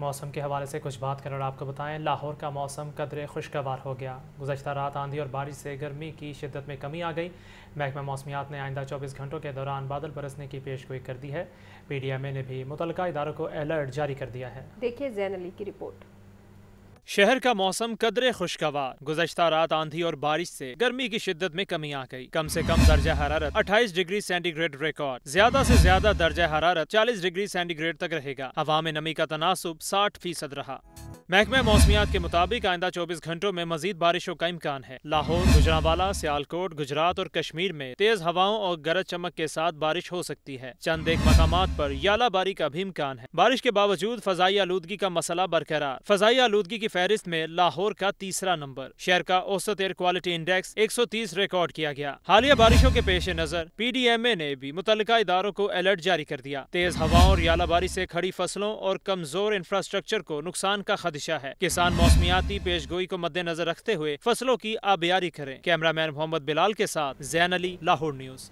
मौसम के हवाले से कुछ बात कर और आपको बताएं लाहौर का मौसम कदरे खुशगवार हो गया गुजशत रात आंधी और बारिश से गर्मी की शिदत में कमी आ गई महकमा मौसमियात ने आइंदा चौबीस घंटों के दौरान बादल बरसने की पेशगोई कर दी है पी डी एम ए ने भी मुतल इदारों को अलर्ट जारी कर दिया है देखिए जैन अली की रिपोर्ट शहर का मौसम कदरे खुशगवार गुजशत रात आंधी और बारिश से गर्मी की शिद्दत में कमी आ गई कम से कम दर्जा हरारत 28 डिग्री सेंटीग्रेड रिकॉर्ड ज्यादा से ज्यादा दर्जा हरारत 40 डिग्री सेंटीग्रेड तक रहेगा हवा में नमी का तनासब 60 फीसद रहा महकमे मौसमियात के मुताबिक आइंदा 24 घंटों में मजीद बारिशों का इम्कान है लाहौर गुजरावाला सियालकोट गुजरात और कश्मीर में तेज हवाओं और गरज चमक के साथ बारिश हो सकती है चंद एक मकाम पर याला बारी का भी इम्कान है बारिश के बावजूद फजाई आलूदगी का मसला बरकरार फजाई आलूदगी की फहरिस्त में लाहौर का तीसरा नंबर शहर का औसत एयर क्वालिटी इंडेक्स एक सौ तीस रिकॉर्ड किया गया हालिया बारिशों के पेश नजर पी डी एम ए ने भी मुतल इदारों को अलर्ट जारी कर दिया तेज हवाओं और याला बारी ऐसी खड़ी फसलों और कमजोर इंफ्रास्ट्रक्चर को नुकसान का खदशा दिशा है किसान मौसमियाती पेश गोई को मद्देनजर रखते हुए फसलों की आबियारी करें कैमरामैन मोहम्मद बिलाल के साथ जैन अली लाहौर न्यूज